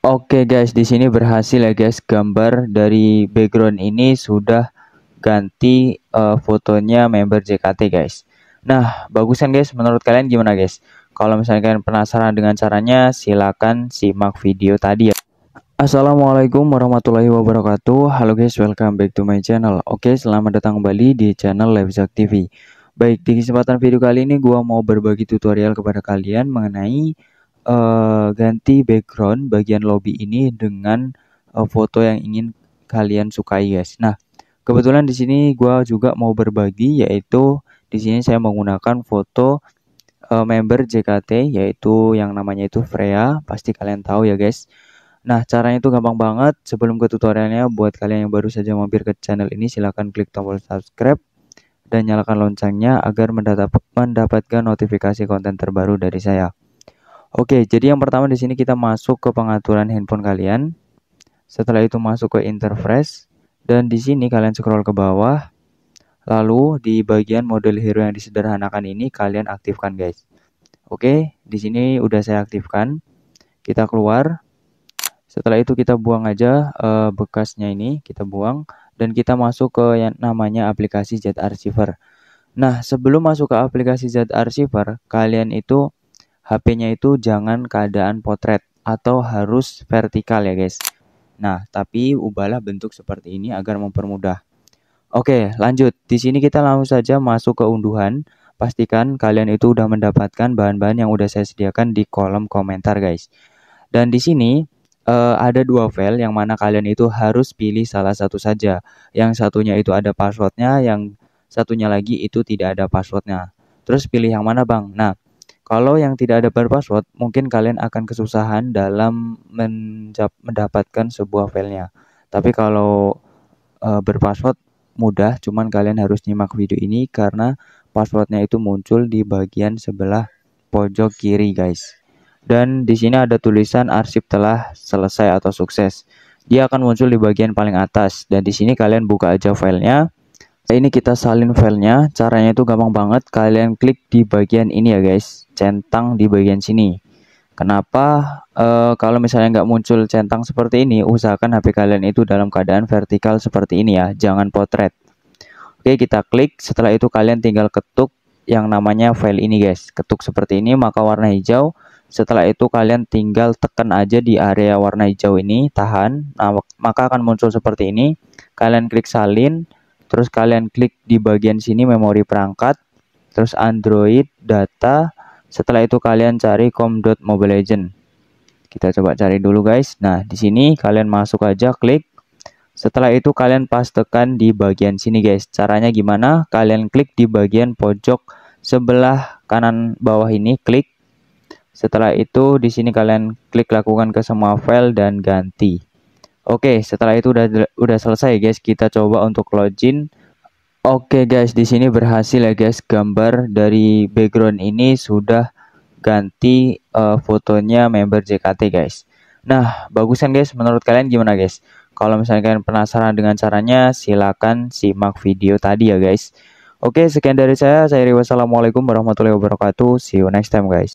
Oke guys, di sini berhasil ya guys. Gambar dari background ini sudah ganti uh, fotonya member JKT guys. Nah, bagusan guys menurut kalian gimana guys? Kalau misalnya kalian penasaran dengan caranya, silakan simak video tadi ya. Assalamualaikum warahmatullahi wabarakatuh. Halo guys, welcome back to my channel. Oke, selamat datang kembali di channel Livezak TV. Baik, di kesempatan video kali ini gua mau berbagi tutorial kepada kalian mengenai uh, ganti background bagian lobby ini dengan uh, foto yang ingin kalian sukai guys. Nah, kebetulan di sini gua juga mau berbagi yaitu di sini saya menggunakan foto uh, member JKT yaitu yang namanya itu Freya, pasti kalian tahu ya guys. Nah, caranya itu gampang banget. Sebelum ke tutorialnya, buat kalian yang baru saja mampir ke channel ini, silahkan klik tombol subscribe dan nyalakan loncengnya agar mendapatkan notifikasi konten terbaru dari saya. Oke, jadi yang pertama di sini kita masuk ke pengaturan handphone kalian. Setelah itu masuk ke interface dan di sini kalian scroll ke bawah. Lalu di bagian model hero yang disederhanakan ini kalian aktifkan guys. Oke, di sini udah saya aktifkan. Kita keluar. Setelah itu kita buang aja uh, bekasnya ini, kita buang dan kita masuk ke yang namanya aplikasi Z Archiver. Nah, sebelum masuk ke aplikasi Z Archiver, kalian itu HP-nya itu jangan keadaan potret atau harus vertikal ya guys. Nah, tapi ubahlah bentuk seperti ini agar mempermudah. Oke, lanjut. Di sini kita langsung saja masuk ke unduhan. Pastikan kalian itu udah mendapatkan bahan-bahan yang udah saya sediakan di kolom komentar, guys. Dan di sini uh, ada dua file yang mana kalian itu harus pilih salah satu saja. Yang satunya itu ada passwordnya, yang satunya lagi itu tidak ada passwordnya. Terus pilih yang mana, Bang? Nah, kalau yang tidak ada berpassword, mungkin kalian akan kesusahan dalam mendapatkan sebuah filenya. Tapi kalau e, eh, berpassword mudah, cuman kalian harus nyimak video ini karena passwordnya itu muncul di bagian sebelah pojok kiri, guys. Dan di sini ada tulisan arsip telah selesai atau sukses. Dia akan muncul di bagian paling atas dan di sini kalian buka aja filenya ini kita salin filenya caranya itu gampang banget kalian klik di bagian ini ya guys centang di bagian sini kenapa e, kalau misalnya nggak muncul centang seperti ini usahakan HP kalian itu dalam keadaan vertikal seperti ini ya jangan potret oke kita klik setelah itu kalian tinggal ketuk yang namanya file ini guys ketuk seperti ini maka warna hijau setelah itu kalian tinggal tekan aja di area warna hijau ini, tahan, nah, maka akan muncul seperti ini. Kalian klik salin, Terus kalian klik di bagian sini memori perangkat, terus Android, data, setelah itu kalian cari mobile legend. Kita coba cari dulu guys. Nah, di sini kalian masuk aja klik. Setelah itu kalian pastekan di bagian sini guys. Caranya gimana? Kalian klik di bagian pojok sebelah kanan bawah ini klik. Setelah itu di sini kalian klik lakukan ke semua file dan ganti. Oke, setelah itu udah udah selesai guys, kita coba untuk login. Oke guys, di sini berhasil ya guys. Gambar dari background ini sudah ganti uh, fotonya member JKT guys. Nah, bagusan guys menurut kalian gimana guys? Kalau misalnya kalian penasaran dengan caranya, silakan simak video tadi ya guys. Oke, sekian dari saya. Saya Riwa, Wassalamualaikum warahmatullahi wabarakatuh. See you next time guys.